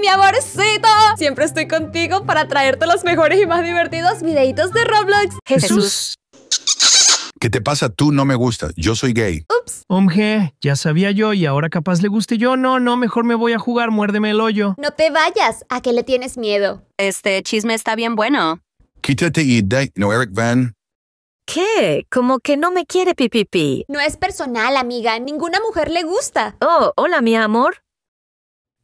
mi amorcito. Siempre estoy contigo para traerte los mejores y más divertidos videitos de Roblox. Jesús. ¿Qué te pasa? Tú no me gustas. Yo soy gay. Ups. Omg, ya sabía yo y ahora capaz le guste yo. No, no, mejor me voy a jugar, muérdeme el hoyo. No te vayas. ¿A qué le tienes miedo? Este chisme está bien bueno. Quítate y No, Eric Van. ¿Qué? Como que no me quiere pipipi. No es personal, amiga. Ninguna mujer le gusta. Oh, hola, mi amor.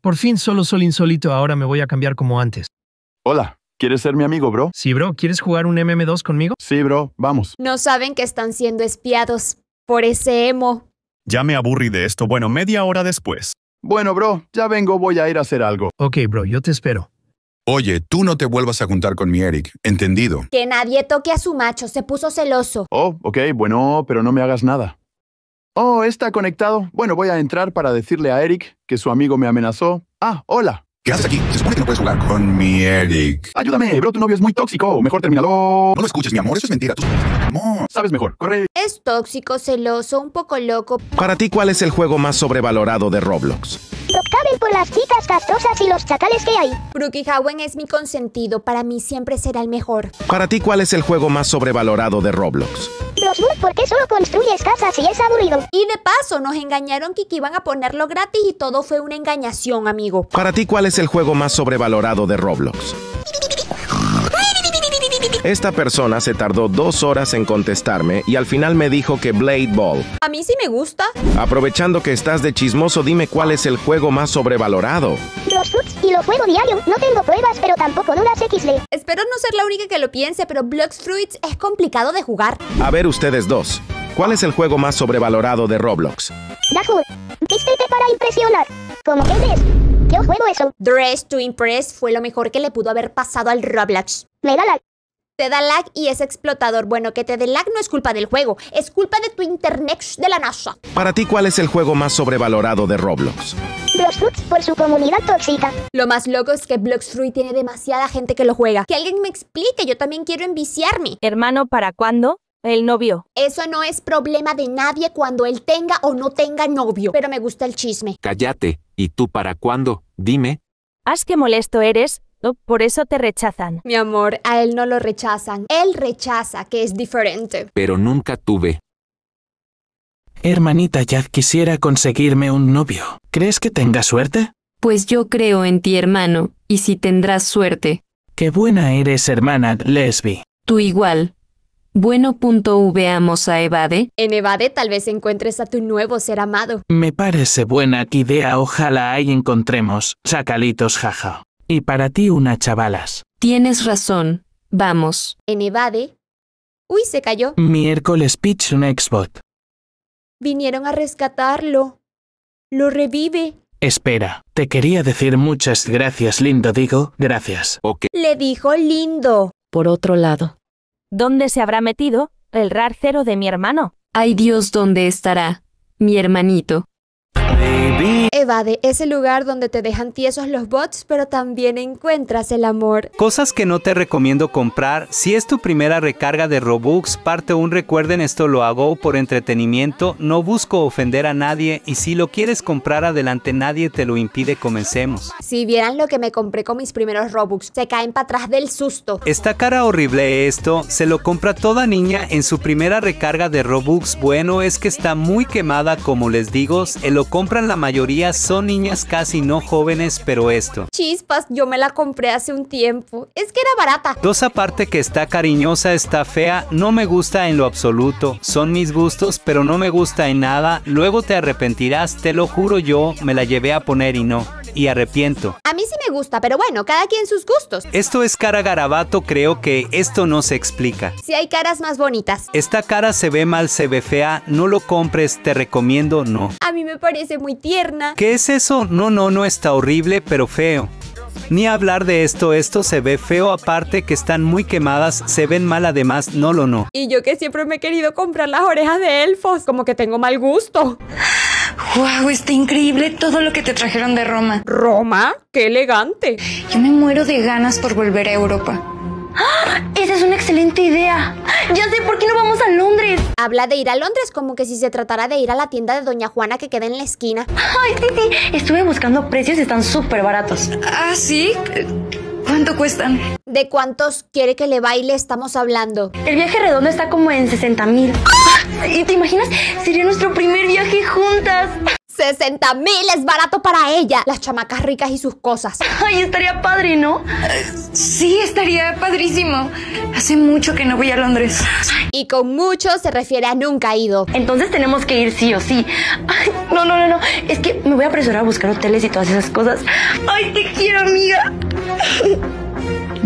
Por fin solo soy insólito, ahora me voy a cambiar como antes. Hola, ¿quieres ser mi amigo, bro? Sí, bro, ¿quieres jugar un MM2 conmigo? Sí, bro, vamos. No saben que están siendo espiados por ese emo. Ya me aburrí de esto, bueno, media hora después. Bueno, bro, ya vengo, voy a ir a hacer algo. Ok, bro, yo te espero. Oye, tú no te vuelvas a juntar con mi Eric, entendido. Que nadie toque a su macho, se puso celoso. Oh, ok, bueno, pero no me hagas nada. Oh, está conectado. Bueno, voy a entrar para decirle a Eric que su amigo me amenazó. Ah, hola. ¿Qué haces aquí? Se supone que no puedes jugar con mi Eric. Ayúdame, bro, tu novio es muy tóxico. Mejor lo... No lo escuches, mi amor, eso es mentira. Tú sabes mejor, corre. Es tóxico, celoso, un poco loco. Para ti, ¿cuál es el juego más sobrevalorado de Roblox? Caben por las chicas gastosas y los chacales que hay. Brookie Howen es mi consentido, para mí siempre será el mejor. Para ti, ¿cuál es el juego más sobrevalorado de Roblox? Roblox, ¿por qué solo construyes casas y es aburrido? Y de paso, nos engañaron que iban a ponerlo gratis y todo fue una engañación, amigo. Para ti, ¿cuál es el juego más sobrevalorado de Roblox. Esta persona se tardó dos horas en contestarme y al final me dijo que Blade Ball. A mí sí me gusta. Aprovechando que estás de chismoso, dime cuál es el juego más sobrevalorado. Los y lo juego diario. No tengo pruebas, pero tampoco dudas XL. Espero no ser la única que lo piense, pero Blox Fruits es complicado de jugar. A ver ustedes dos. ¿Cuál es el juego más sobrevalorado de Roblox? para impresionar. ¿Cómo que yo juego eso! Dress to Impress fue lo mejor que le pudo haber pasado al Roblox. Me da lag. Te da lag y es explotador. Bueno, que te dé lag no es culpa del juego, es culpa de tu internet de la NASA. Para ti, ¿cuál es el juego más sobrevalorado de Roblox? Bloxfruit por su comunidad tóxica. Lo más loco es que Bloxfruit tiene demasiada gente que lo juega. Que alguien me explique, yo también quiero enviciarme. Hermano, ¿para cuándo? el novio. Eso no es problema de nadie cuando él tenga o no tenga novio. Pero me gusta el chisme. Cállate. ¿Y tú para cuándo? Dime. Haz que molesto eres, por eso te rechazan. Mi amor, a él no lo rechazan. Él rechaza, que es diferente. Pero nunca tuve. Hermanita ya quisiera conseguirme un novio. ¿Crees que tenga suerte? Pues yo creo en ti, hermano, y si tendrás suerte. Qué buena eres, hermana Lesbi. Tú igual. Bueno. Vamos a Evade. En Evade tal vez encuentres a tu nuevo ser amado. Me parece buena idea, ojalá ahí encontremos. Chacalitos, jaja. Y para ti una chavalas. Tienes razón. Vamos. En Evade. Uy, se cayó. Miércoles Pitch un Xbox. Vinieron a rescatarlo. Lo revive. Espera, te quería decir muchas gracias, lindo. Digo, gracias. Ok. Le dijo lindo. Por otro lado, ¿Dónde se habrá metido el rar cero de mi hermano? Ay Dios, ¿dónde estará? Mi hermanito. Evade es el lugar donde te dejan tiesos los bots, pero también encuentras el amor. Cosas que no te recomiendo comprar si es tu primera recarga de Robux, parte un recuerden esto lo hago por entretenimiento, no busco ofender a nadie y si lo quieres comprar adelante nadie te lo impide, comencemos. Si vieran lo que me compré con mis primeros Robux, se caen para atrás del susto. Esta cara horrible esto, se lo compra toda niña en su primera recarga de Robux, bueno es que está muy quemada como les digo, se lo compran la mayoría son niñas casi no jóvenes, pero esto. Chispas, yo me la compré hace un tiempo. Es que era barata. Dos aparte que está cariñosa, está fea, no me gusta en lo absoluto. Son mis gustos, pero no me gusta en nada. Luego te arrepentirás, te lo juro yo, me la llevé a poner y no. Y arrepiento. A mí sí gusta, pero bueno, cada quien sus gustos. Esto es cara garabato, creo que esto no se explica. Si hay caras más bonitas. Esta cara se ve mal, se ve fea, no lo compres, te recomiendo no. A mí me parece muy tierna. ¿Qué es eso? No, no, no está horrible, pero feo. Ni hablar de esto, esto se ve feo aparte que están muy quemadas, se ven mal además, no lo no. Y yo que siempre me he querido comprar las orejas de elfos, como que tengo mal gusto. ¡Wow! Está increíble todo lo que te trajeron de Roma. ¿Roma? ¡Qué elegante! Yo me muero de ganas por volver a Europa. ¡Ah! Esa es una excelente idea. Ya sé por qué no vamos a Londres. Habla de ir a Londres como que si se tratara de ir a la tienda de Doña Juana que queda en la esquina. Ay, sí, sí. Estuve buscando precios y están súper baratos. ¿Ah, sí? ¿Cuánto cuestan? ¿De cuántos quiere que le baile estamos hablando? El viaje redondo está como en 60 mil. Ah, ¿Y te imaginas? Sería nuestro primer viaje juntas. 60 mil es barato para ella. Las chamacas ricas y sus cosas. Ay, estaría padre, ¿no? Sí, estaría padrísimo. Hace mucho que no voy a Londres. Y con mucho se refiere a nunca ido. Entonces tenemos que ir sí o sí. Ay, no, no, no, no. Es que me voy a apresurar a buscar hoteles y todas esas cosas. Ay, te quiero, amiga.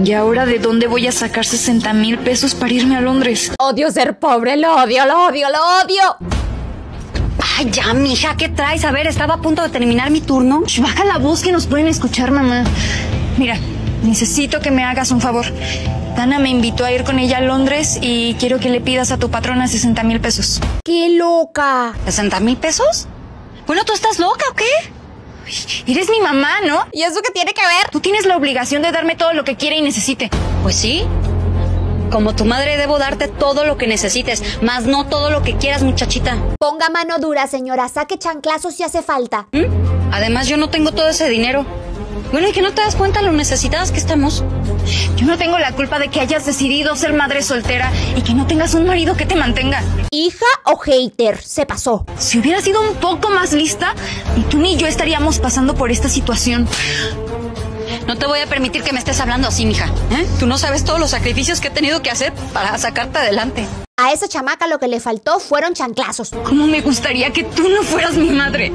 ¿Y ahora de dónde voy a sacar 60 mil pesos para irme a Londres? Odio ser pobre, lo odio, lo odio, lo odio. Ay, ya, mija, ¿qué traes? A ver, estaba a punto de terminar mi turno. baja la voz que nos pueden escuchar, mamá. Mira, necesito que me hagas un favor. Dana me invitó a ir con ella a Londres y quiero que le pidas a tu patrona 60 mil pesos. ¡Qué loca! ¿60 mil pesos? Bueno, ¿tú estás loca o qué? Eres mi mamá, ¿no? ¿Y eso qué tiene que ver? Tú tienes la obligación de darme todo lo que quiera y necesite. Pues sí. Como tu madre debo darte todo lo que necesites, más no todo lo que quieras, muchachita. Ponga mano dura, señora. Saque chanclazos si hace falta. ¿Mm? Además, yo no tengo todo ese dinero. Bueno, y que no te das cuenta lo necesitadas que estamos. Yo no tengo la culpa de que hayas decidido ser madre soltera y que no tengas un marido que te mantenga. ¿Hija o hater? Se pasó. Si hubiera sido un poco más lista, ni tú ni yo estaríamos pasando por esta situación. No te voy a permitir que me estés hablando así, mija. ¿Eh? Tú no sabes todos los sacrificios que he tenido que hacer para sacarte adelante. A esa chamaca lo que le faltó fueron chanclazos. ¿Cómo me gustaría que tú no fueras mi madre?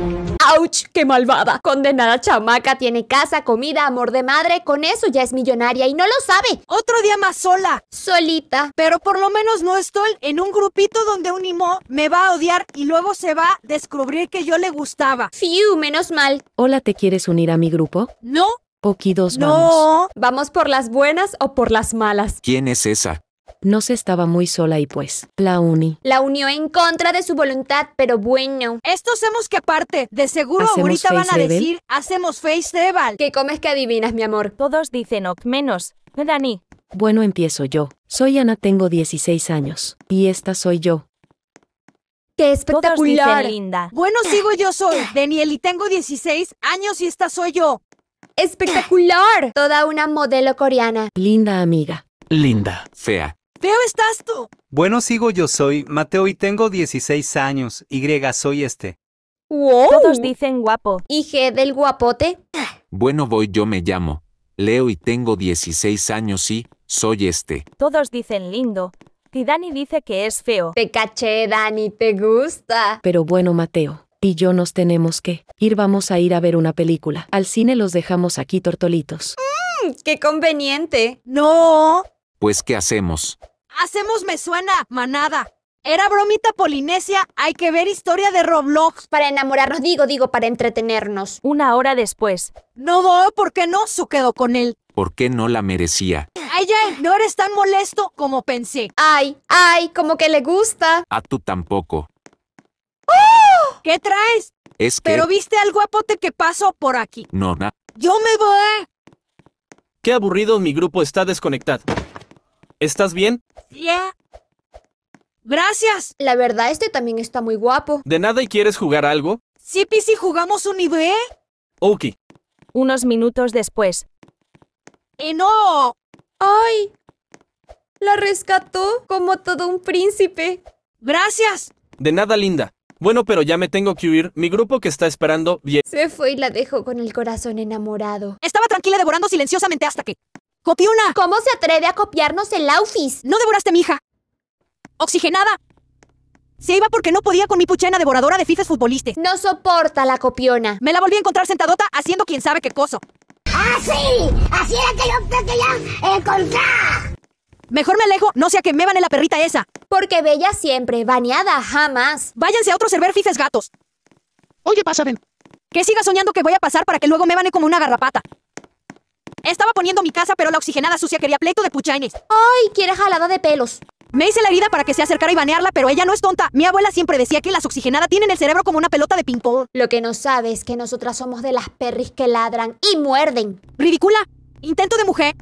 ¡Auch! ¡Qué malvada! Condenada chamaca, tiene casa, comida, amor de madre. Con eso ya es millonaria y no lo sabe. Otro día más sola. Solita. Pero por lo menos no estoy en un grupito donde un imó me va a odiar y luego se va a descubrir que yo le gustaba. Fiu, menos mal. Hola, ¿te quieres unir a mi grupo? No. Okidos, no. vamos. No. ¿Vamos por las buenas o por las malas? ¿Quién es esa? No se estaba muy sola y pues, la uni. La unió en contra de su voluntad, pero bueno. Esto hacemos que aparte, de seguro ahorita van a decir, hacemos face devil. ¿Qué comes que adivinas, mi amor? Todos dicen ok menos, Dani. Bueno, empiezo yo. Soy Ana, tengo 16 años. Y esta soy yo. ¡Qué espectacular! linda. Bueno, sigo yo soy Daniel y tengo 16 años y esta soy yo. ¡Espectacular! Toda una modelo coreana. Linda amiga. Linda. Fea. Feo estás tú. Bueno, sigo yo soy Mateo y tengo 16 años. Y soy este. Wow. Todos dicen guapo. ¿Y G del guapote? Bueno, voy, yo me llamo. Leo y tengo 16 años y soy este. Todos dicen lindo. Y Dani dice que es feo. Te caché, Dani, te gusta. Pero bueno, Mateo. Y yo nos tenemos que ir, vamos a ir a ver una película. Al cine los dejamos aquí tortolitos. Mm, ¡Qué conveniente! No, pues, ¿qué hacemos? Hacemos me suena, manada. Era bromita polinesia, hay que ver historia de Roblox. Para enamorarnos, digo, digo, para entretenernos. Una hora después. No, no, ¿por qué no? Su quedó con él. ¿Por qué no la merecía? Ay, ay! no eres tan molesto como pensé. Ay, ay, como que le gusta. A tú tampoco. ¡Oh! ¿Qué traes? Es que... ¿Pero viste al guapote que pasó por aquí? No, na. Yo me voy. Qué aburrido, mi grupo está desconectado. ¿Estás bien? Sí. Gracias. La verdad, este también está muy guapo. ¿De nada y quieres jugar algo? Sí, Pisi, jugamos un I.B.E.? Ok. Unos minutos después. ¡Eh, no! ¡Ay! La rescató como todo un príncipe. Gracias. De nada, linda. Bueno, pero ya me tengo que huir. Mi grupo que está esperando bien. Se fue y la dejó con el corazón enamorado. Estaba tranquila devorando silenciosamente hasta que... ¡Copiona! ¿Cómo se atreve a copiarnos el outfit? ¡No devoraste a mi hija! ¡Oxigenada! Se iba porque no podía con mi puchena devoradora de fifes futbolistas. No soporta la copiona. Me la volví a encontrar sentadota haciendo quién sabe qué coso. ¡Ah, sí! ¡Así era que yo quería encontrar! Mejor me alejo, no sea que me bane la perrita esa. Porque bella siempre, baneada jamás. Váyanse a otro server fifes gatos. Oye, pasa, ven. Que siga soñando que voy a pasar para que luego me bane como una garrapata. Estaba poniendo mi casa, pero la oxigenada sucia quería pleito de puchaines. ¡Ay! Quiere jalada de pelos. Me hice la herida para que se acercara y banearla, pero ella no es tonta. Mi abuela siempre decía que las oxigenadas tienen el cerebro como una pelota de ping-pong. Lo que no sabes es que nosotras somos de las perris que ladran y muerden. Ridícula. Intento de mujer.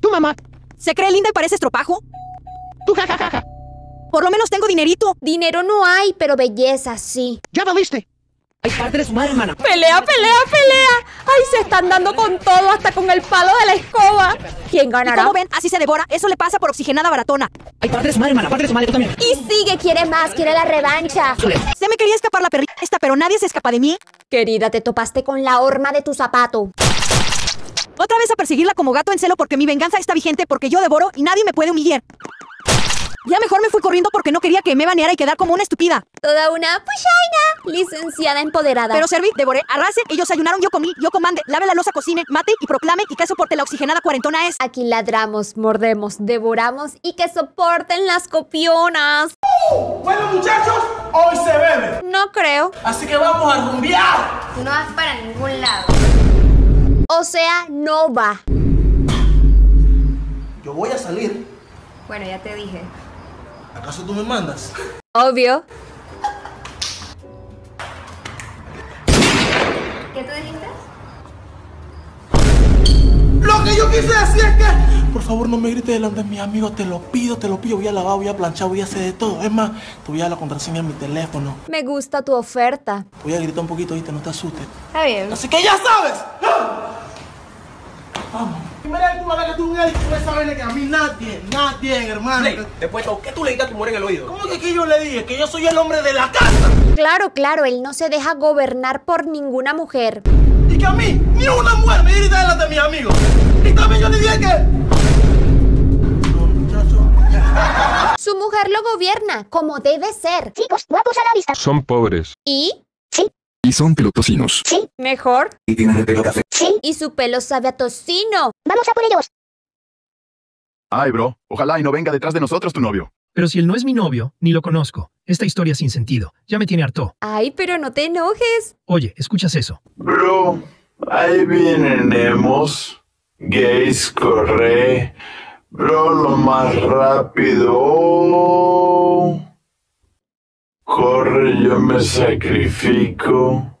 Tu mamá. ¿Se cree linda y parece estropajo? Tú jajajaja. Por lo menos tengo dinerito. Dinero no hay, pero belleza sí. Ya valiste. Ay, parte de su madre, hermana. Pelea, pelea, pelea. Ay, se están dando con todo, hasta con el palo de la escoba. ¿Quién ganará? cómo ven, así se devora. Eso le pasa por oxigenada baratona. Ay, parte de su madre, hermana. Parte de su madre, tú también. Y sigue, quiere más, quiere la revancha. Se me quería escapar la perrita esta, pero nadie se escapa de mí. Querida, te topaste con la horma de tu zapato. Otra vez a perseguirla como gato en celo porque mi venganza está vigente porque yo devoro y nadie me puede humillar. Ya mejor me fui corriendo porque no quería que me baneara y quedar como una estúpida. Toda una pushaina, licenciada empoderada. Pero serví, devoré, arrase, ellos ayunaron, yo comí, yo comande, lave la losa, cocine, mate y proclame y que soporte la oxigenada cuarentona es. Aquí ladramos, mordemos, devoramos y que soporten las copionas. bueno, muchachos, hoy se bebe. No creo. Así que vamos a rumbear. No vas para ningún lado. O sea, no va. Yo voy a salir. Bueno, ya te dije. ¿Acaso tú me mandas? Obvio. ¿Qué tú dijiste? Lo que yo quise decir es que... Por favor, no me grites delante de mis amigos. Te lo pido, te lo pido. Voy a lavar, voy a planchar, voy a hacer de todo. Es más, te voy la contraseña en mi teléfono. Me gusta tu oferta. Voy a gritar un poquito, ¿viste? No te asustes. Está bien. Así que ya sabes. ¡Ah! Vamos. Me tú vas a ver que tú me dices esa vaina que a mí nadie, nadie, hermano. después, ¿qué tú le dices a tu mujer en el oído? ¿Cómo que, que yo le dije? Que yo soy el hombre de la casa. Claro, claro, él no se deja gobernar por ninguna mujer. Y que a mí, ni una mujer me de delante de mis amigos. Y también yo le dije que... Su mujer lo gobierna, como debe ser. Chicos, guapos a la vista. Son pobres. ¿Y? Y son pelotocinos. Sí. Mejor. Y tienen el pelo café. Sí. Y su pelo sabe a tocino. Vamos a por Ay, bro. Ojalá y no venga detrás de nosotros tu novio. Pero si él no es mi novio, ni lo conozco. Esta historia sin sentido. Ya me tiene harto. Ay, pero no te enojes. Oye, ¿escuchas eso? Bro, ahí hemos. Gays corre. Bro, lo más rápido. me sacrifico.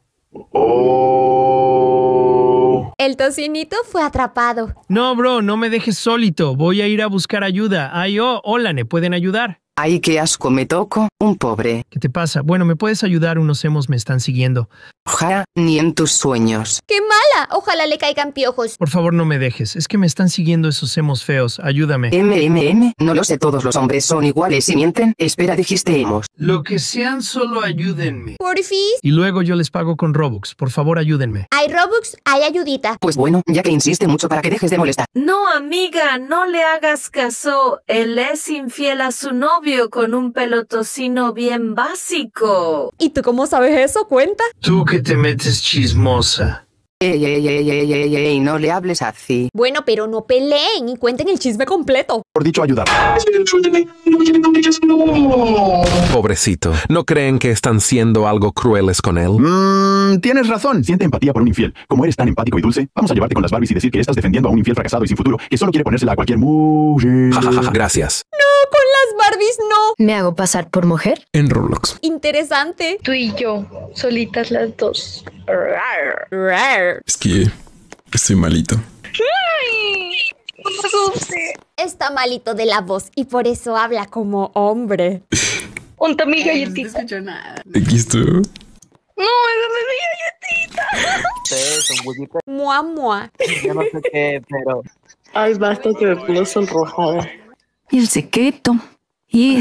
Oh. El tocinito fue atrapado. No, bro, no me dejes solito. Voy a ir a buscar ayuda. Ay, oh, hola, ¿me pueden ayudar? Ay, qué asco, me toco. Un pobre. ¿Qué te pasa? Bueno, ¿me puedes ayudar? Unos hemos me están siguiendo. Ojalá, ni en tus sueños. ¡Qué mala! Ojalá le caigan piojos. Por favor, no me dejes. Es que me están siguiendo esos hemos feos. Ayúdame. MMM, no lo sé. Todos los hombres son iguales y mienten. Espera, dijiste hemos. Lo que sean, solo ayúdenme. fin. Y luego yo les pago con Robux. Por favor, ayúdenme. Hay Robux, hay ayudita. Pues bueno, ya que insiste mucho para que dejes de molestar. No, amiga, no le hagas caso. Él es infiel a su novio con un pelotocino bien básico. ¿Y tú cómo sabes eso? Cuenta. ¿Tú qué que te metes chismosa. Ey, ey, ey, ey, ey, ey, no le hables así. Bueno, pero no peleen y cuenten el chisme completo. Por dicho, ayudar. Pobrecito, ¿no creen que están siendo algo crueles con él? Mmm, tienes razón. Siente empatía por un infiel. Como eres tan empático y dulce, vamos a llevarte con las Barbies y decir que estás defendiendo a un infiel fracasado y sin futuro que solo quiere ponérsela a cualquier mujer. Jajaja, gracias. No, Barbies no. ¿Me hago pasar por mujer? En Roblox. Interesante. Tú y yo, solitas las dos. Rar. Es que estoy malito. Está malito de la voz y por eso habla como hombre. un mi galletita. No, no Aquí No, es donde es mi galletita. Muamua. es no sé qué, pero. Ay, basta que me pudo sonrojada. Y el secreto. Y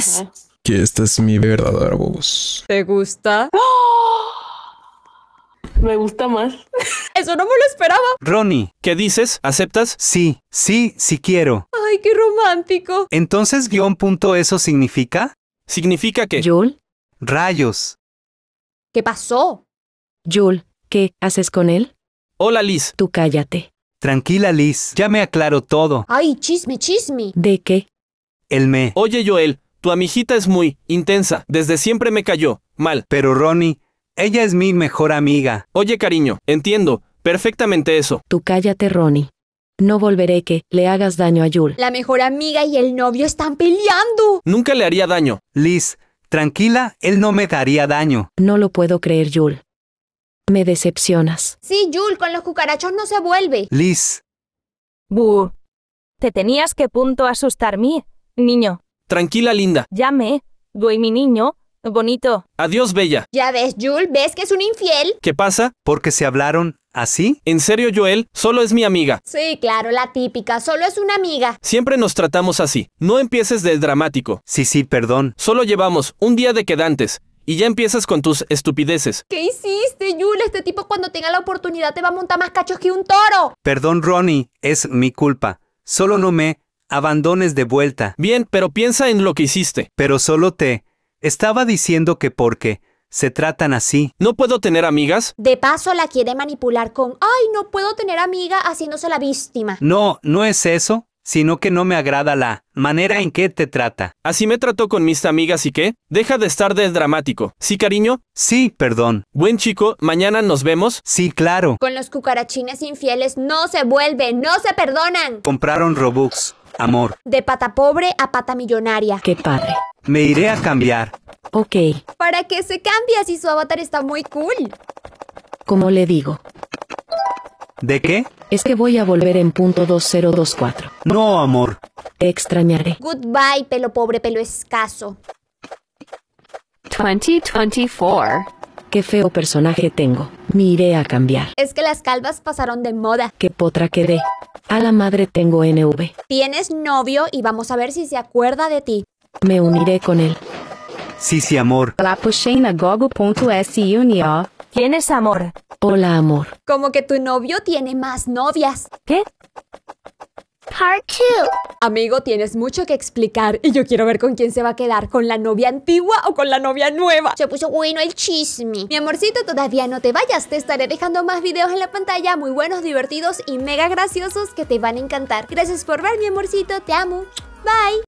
Que esta es mi verdadera voz. ¿Te gusta? ¡Ah! Me gusta más. Eso no me lo esperaba. Ronnie, ¿qué dices? ¿Aceptas? Sí, sí, sí quiero. Ay, qué romántico. Entonces, guión punto eso significa? Significa que... Joel. Rayos. ¿Qué pasó? Joel, ¿qué haces con él? Hola, Liz. Tú cállate. Tranquila, Liz. Ya me aclaro todo. Ay, chisme, chisme. ¿De qué? El me. Oye, Joel, tu amiguita es muy intensa. Desde siempre me cayó mal. Pero Ronnie, ella es mi mejor amiga. Oye, cariño, entiendo perfectamente eso. Tú cállate, Ronnie. No volveré que le hagas daño a Yul. La mejor amiga y el novio están peleando. Nunca le haría daño. Liz, tranquila, él no me daría daño. No lo puedo creer, Yul. Me decepcionas. Sí, Yul, con los cucarachos no se vuelve. Liz. buh, Te tenías que punto asustar mí, niño. Tranquila, linda. Llame. Voy mi niño. Bonito. Adiós, bella. Ya ves, Yul? ¿ves que es un infiel? ¿Qué pasa? Porque se hablaron así. En serio, Joel, solo es mi amiga. Sí, claro, la típica, solo es una amiga. Siempre nos tratamos así. No empieces del dramático. Sí, sí, perdón. Solo llevamos un día de quedantes. Y ya empiezas con tus estupideces. ¿Qué hiciste, Yul? Este tipo cuando tenga la oportunidad te va a montar más cachos que un toro. Perdón, Ronnie, es mi culpa. Solo no me abandones de vuelta. Bien, pero piensa en lo que hiciste. Pero solo te estaba diciendo que porque se tratan así. ¿No puedo tener amigas? De paso la quiere manipular con, ay, no puedo tener amiga haciéndose la víctima. No, no es eso, sino que no me agrada la manera en que te trata. Así me trató con mis amigas y qué? Deja de estar de dramático. ¿Sí, cariño? Sí, perdón. Buen chico, mañana nos vemos. Sí, claro. Con los cucarachines infieles no se vuelve, no se perdonan. Compraron Robux amor. De pata pobre a pata millonaria. Qué padre. Me iré a cambiar. Ok. ¿Para qué se cambia si su avatar está muy cool? Como le digo. ¿De qué? Es que voy a volver en punto 2024. No, amor. Te extrañaré. Goodbye, pelo pobre, pelo escaso. 2024. Qué feo personaje tengo. Me iré a cambiar. Es que las calvas pasaron de moda. Qué potra quedé. A la madre tengo NV. Tienes novio y vamos a ver si se acuerda de ti. Me uniré con él. Sí, sí, amor. La punto en ¿Quién es amor? Hola, amor. Como que tu novio tiene más novias. ¿Qué? Part 2. Amigo, tienes mucho que explicar y yo quiero ver con quién se va a quedar, con la novia antigua o con la novia nueva. Se puso bueno el chisme. Mi amorcito, todavía no te vayas, te estaré dejando más videos en la pantalla, muy buenos, divertidos y mega graciosos que te van a encantar. Gracias por ver, mi amorcito, te amo. Bye.